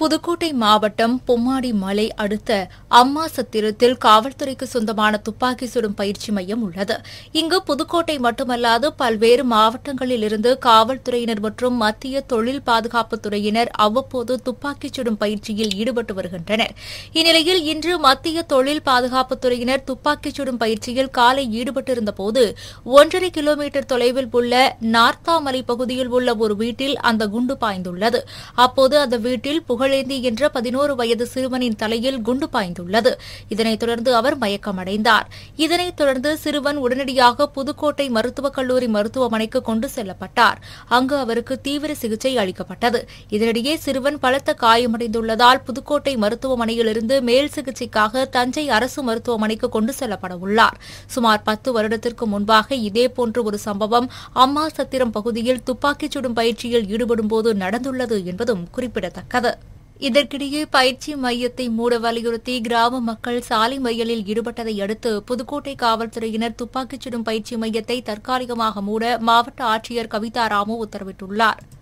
புதுக்கோட்டை மாவட்டம் பொம்மாடி மலை அடுத்த அம்மா சத்திரத்தில் காவல்துறைக்கு சொந்தமான துப்பாக்கி சுடும் பயிற்சி மையம் உள்ளது இங்கு புதுக்கோட்டை மட்டுமல்லாது பல்வேறு மாவட்டங்களில் இருந்து காவல்துறையினர் மற்றும் மத்திய தொழில் பாதுகாப்புத்துறையினர் அவ்வப்போது துப்பாக்கி சுடும் பயிற்சியில் ஈடுபட்டு வருகின்றனர் இந்நிலையில் இன்று மத்திய தொழில் பாதுகாப்புத்துறையினர் துப்பாக்கி சுடும் பயிற்சியில் காலை ஈடுபட்டிருந்தபோது ஒன்றரை கிலோமீட்டர் தொலைவில் உள்ள நார்த்தாமலை பகுதியில் உள்ள ஒரு வீட்டில் அந்த குண்டு பாய்ந்துள்ளது அப்போது அந்த வீட்டில் புகழ் புகழேந்தி என்ற பதினோரு வயது சிறுவனின் தலையில் குண்டு பாய்ந்துள்ளது இதனைத் தொடர்ந்து அவர் மயக்கமடைந்தார் இதனைத் தொடர்ந்து சிறுவன் உடனடியாக புதுக்கோட்டை மருத்துவக் கல்லூரி மருத்துவமனைக்கு கொண்டு செல்லப்பட்டார் அங்கு அவருக்கு தீவிர சிகிச்சை அளிக்கப்பட்டது இதனிடையே சிறுவன் பலத்த காயமடைந்துள்ளதால் புதுக்கோட்டை மருத்துவமனையிலிருந்து மேல் சிகிச்சைக்காக தஞ்சை அரசு மருத்துவமனைக்கு கொண்டு செல்லப்பட உள்ளார் சுமார் பத்து வருடத்திற்கு முன்பாக இதேபோன்ற ஒரு சம்பவம் அம்மா சத்திரம் பகுதியில் துப்பாக்கிச் சுடும் பயிற்சியில் ஈடுபடும்போது நடந்துள்ளது என்பதும் குறிப்பிடத்தக்கது இதற்கிடையே பயிற்சி மையத்தை மூட வலியுறுத்தி கிராம மக்கள் சாலை மையலில் ஈடுபட்டதை அடுத்து புதுக்கோட்டை காவல்துறையினர் துப்பாக்கிச் சுடும் பயிற்சி மையத்தை தற்காலிகமாக மூட மாவட்ட ஆட்சியர் கவிதா ராமு உத்தரவிட்டுள்ளாா்